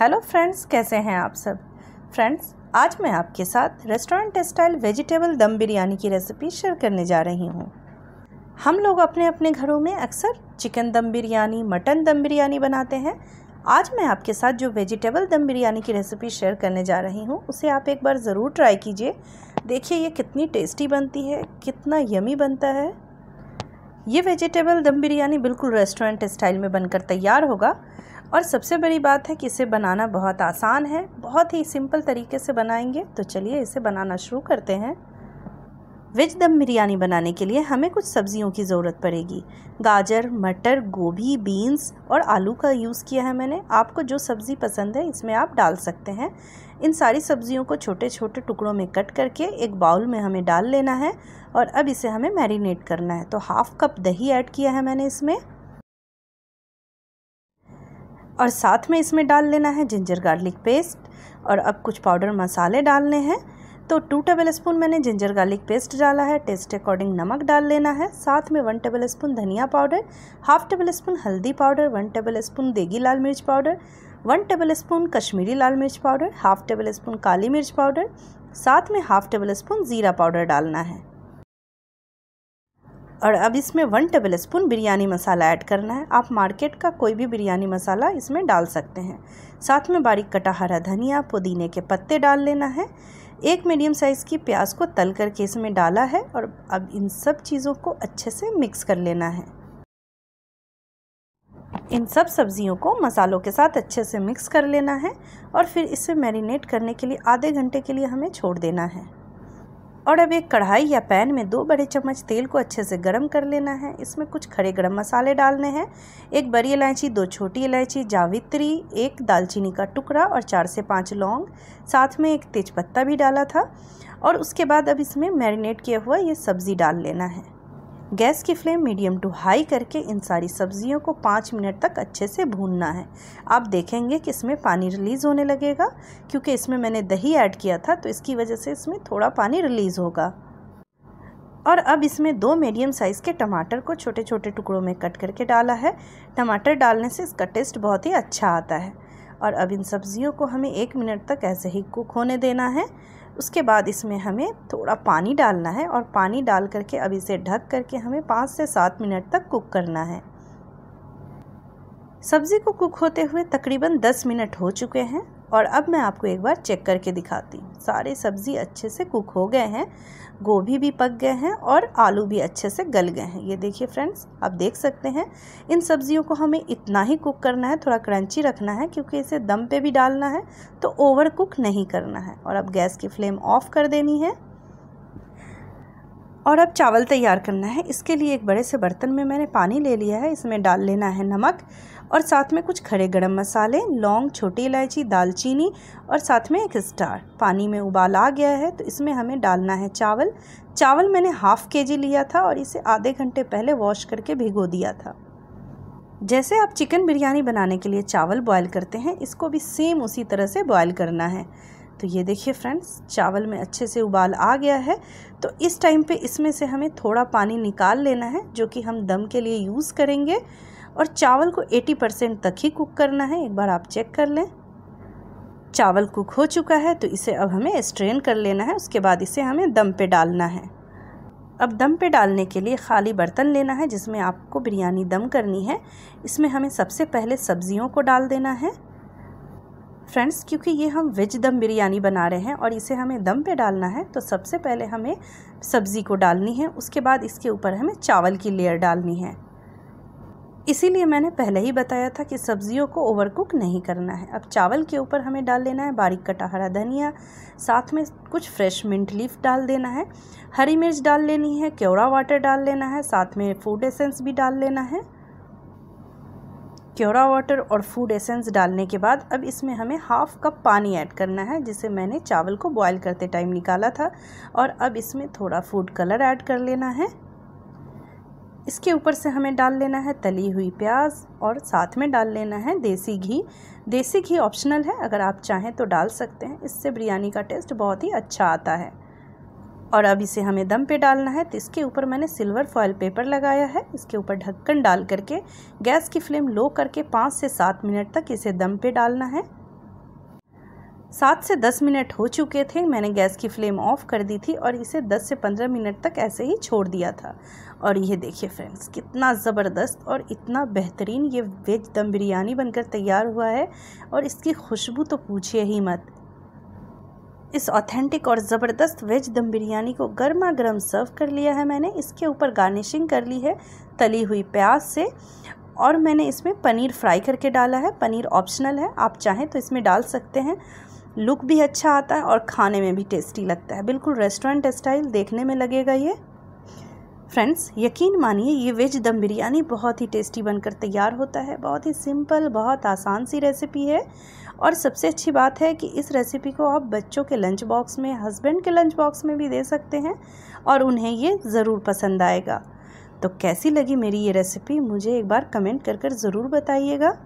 hello friends कैसे हैं आप सब फ्रेंड्स आज मैं आपके साथ रेस्टोरेंट स्टाइल वेजिटेबल दम बिरयानी की रेसिपी शेयर करने जा रही हूँ हम लोग अपने अपने घरों में अक्सर चिकन दम बिरयानी मटन दम बिरयानी बनाते हैं आज मैं आपके साथ जो वेजिटेबल दम बिरयानी की रेसिपी शेयर करने जा रही हूँ उसे आप एक बार ज़रूर ट्राई कीजिए देखिए ये कितनी टेस्टी बनती है कितना यमी बनता है ये वेजिटेबल दम बिरयानी बिल्कुल रेस्टोरेंट स्टाइल में बनकर तैयार होगा और सबसे बड़ी बात है कि इसे बनाना बहुत आसान है बहुत ही सिंपल तरीके से बनाएंगे तो चलिए इसे बनाना शुरू करते हैं वेज दम बिरयानी बनाने के लिए हमें कुछ सब्जियों की ज़रूरत पड़ेगी गाजर मटर गोभी बीन्स और आलू का यूज़ किया है मैंने आपको जो सब्ज़ी पसंद है इसमें आप डाल सकते हैं इन सारी सब्जियों को छोटे छोटे टुकड़ों में कट करके एक बाउल में हमें डाल लेना है और अब इसे हमें मैरिनेट करना है तो हाफ़ कप दही ऐड किया है मैंने इसमें और साथ में इसमें डाल लेना है जिंजर गार्लिक पेस्ट और अब कुछ पाउडर मसाले डालने हैं तो टू टेबल स्पून मैंने जिंजर गार्लिक पेस्ट डाला है टेस्ट अकॉर्डिंग नमक डाल लेना है साथ में वन टेबल स्पून धनिया पाउडर हाफ टेबल स्पून हल्दी पाउडर वन टेबल स्पून देगी लाल मिर्च powder one tablespoon Kashmiri लाल मिर्च पाउडर हाफ टेबल स्पून काली मिर्च पाउडर साथ में हाफ टेबल स्पून ज़ीरा पाउडर डालना है और अब इसमें one tablespoon biryani masala add करना है आप मार्केट का कोई भी बिरयानी मसाला इसमें डाल सकते हैं साथ में बारीक कटा हरा धनिया पुदीने के पत्ते डाल लेना है एक मीडियम साइज़ की प्याज को तल करके इसमें डाला है और अब इन सब चीज़ों को अच्छे से मिक्स कर लेना है इन सब सब्जियों को मसालों के साथ अच्छे से मिक्स कर लेना है और फिर इसे मैरिनेट करने के लिए आधे घंटे के लिए हमें छोड़ देना है और अब एक कढ़ाई या पैन में दो बड़े चम्मच तेल को अच्छे से गर्म कर लेना है इसमें कुछ खड़े गरम मसाले डालने हैं एक बड़ी इलायची दो छोटी इलायची जावित्री एक दालचीनी का टुकड़ा और चार से पाँच लौंग साथ में एक तेज़पत्ता भी डाला था और उसके बाद अब इसमें मैरिनेट किया हुआ ये सब्ज़ी डाल लेना है गैस की फ्लेम मीडियम टू हाई करके इन सारी सब्जियों को पाँच मिनट तक अच्छे से भूनना है आप देखेंगे कि इसमें पानी रिलीज़ होने लगेगा क्योंकि इसमें मैंने दही ऐड किया था तो इसकी वजह से इसमें थोड़ा पानी रिलीज़ होगा और अब इसमें दो मीडियम साइज़ के टमाटर को छोटे छोटे टुकड़ों में कट करके डाला है टमाटर डालने से इसका टेस्ट बहुत ही अच्छा आता है और अब इन सब्ज़ियों को हमें एक मिनट तक ऐसे ही कुक होने देना है उसके बाद इसमें हमें थोड़ा पानी डालना है और पानी डाल करके अब इसे ढक करके हमें पाँच से सात मिनट तक कुक करना है सब्ज़ी को कुक होते हुए तकरीबन दस मिनट हो चुके हैं और अब मैं आपको एक बार चेक करके दिखाती हूँ सारे सब्ज़ी अच्छे से कुक हो गए हैं गोभी भी पक गए हैं और आलू भी अच्छे से गल गए हैं ये देखिए फ्रेंड्स आप देख सकते हैं इन सब्ज़ियों को हमें इतना ही कुक करना है थोड़ा क्रंची रखना है क्योंकि इसे दम पे भी डालना है तो ओवर कुक नहीं करना है और अब गैस की फ्लेम ऑफ़ कर देनी है और अब चावल तैयार करना है इसके लिए एक बड़े से बर्तन में मैंने पानी ले लिया है इसमें डाल लेना है नमक और साथ में कुछ खड़े गरम मसाले लौंग छोटी इलायची दालचीनी और साथ में एक स्टार पानी में उबाल आ गया है तो इसमें हमें डालना है चावल चावल मैंने हाफ़ के जी लिया था और इसे आधे घंटे पहले वॉश करके भिगो दिया था जैसे आप चिकन बिरयानी बनाने के लिए चावल बॉयल करते हैं इसको भी सेम उसी तरह से बॉयल करना है तो ये देखिए फ्रेंड्स चावल में अच्छे से उबाल आ गया है तो इस टाइम पे इसमें से हमें थोड़ा पानी निकाल लेना है जो कि हम दम के लिए यूज़ करेंगे और चावल को 80 परसेंट तक ही कुक करना है एक बार आप चेक कर लें चावल कुक हो चुका है तो इसे अब हमें स्ट्रेन कर लेना है उसके बाद इसे हमें दम पर डालना है अब दम पे डालने के लिए खाली बर्तन लेना है जिसमें आपको बिरयानी दम करनी है इसमें हमें सबसे पहले सब्जियों को डाल देना है फ्रेंड्स क्योंकि ये हम वेज दम बिरयानी बना रहे हैं और इसे हमें दम पे डालना है तो सबसे पहले हमें सब्ज़ी को डालनी है उसके बाद इसके ऊपर हमें चावल की लेयर डालनी है इसीलिए मैंने पहले ही बताया था कि सब्जियों को ओवर कुक नहीं करना है अब चावल के ऊपर हमें डाल लेना है बारीक कटा हरा धनिया साथ में कुछ फ्रेश मिंट लीफ डाल देना है हरी मिर्च डाल लेनी है केवड़ा वाटर डाल लेना है साथ में फूड एसेंस भी डाल लेना है क्योरा वाटर और फूड एसेंस डालने के बाद अब इसमें हमें हाफ़ कप पानी ऐड करना है जिसे मैंने चावल को बॉयल करते टाइम निकाला था और अब इसमें थोड़ा फूड कलर ऐड कर लेना है इसके ऊपर से हमें डाल लेना है तली हुई प्याज और साथ में डाल लेना है देसी घी देसी घी ऑप्शनल है अगर आप चाहें तो डाल सकते हैं इससे बिरयानी का टेस्ट बहुत ही अच्छा आता है और अब इसे हमें दम पे डालना है तो इसके ऊपर मैंने सिल्वर फॉयल पेपर लगाया है इसके ऊपर ढक्कन डाल करके गैस की फ्लेम लो करके पाँच से सात मिनट तक इसे दम पे डालना है सात से दस मिनट हो चुके थे मैंने गैस की फ्लेम ऑफ़ कर दी थी और इसे दस से पंद्रह मिनट तक ऐसे ही छोड़ दिया था और ये देखिए फ्रेंड्स कितना ज़बरदस्त और इतना बेहतरीन ये वेज दम बिरयानी बनकर तैयार हुआ है और इसकी खुशबू तो पूछिए ही मत इस ऑथेंटिक और ज़बरदस्त वेज दम बिरयानी को गर्मा गर्म सर्व कर लिया है मैंने इसके ऊपर गार्निशिंग कर ली है तली हुई प्याज से और मैंने इसमें पनीर फ्राई करके डाला है पनीर ऑप्शनल है आप चाहें तो इसमें डाल सकते हैं लुक भी अच्छा आता है और खाने में भी टेस्टी लगता है बिल्कुल रेस्टोरेंट स्टाइल देखने में लगेगा ये फ्रेंड्स यकीन मानिए ये वेज दम बिरयानी बहुत ही टेस्टी बनकर तैयार होता है बहुत ही सिंपल बहुत आसान सी रेसिपी है और सबसे अच्छी बात है कि इस रेसिपी को आप बच्चों के लंच बॉक्स में हस्बैंड के लंच बॉक्स में भी दे सकते हैं और उन्हें ये ज़रूर पसंद आएगा तो कैसी लगी मेरी ये रेसिपी मुझे एक बार कमेंट कर कर ज़रूर बताइएगा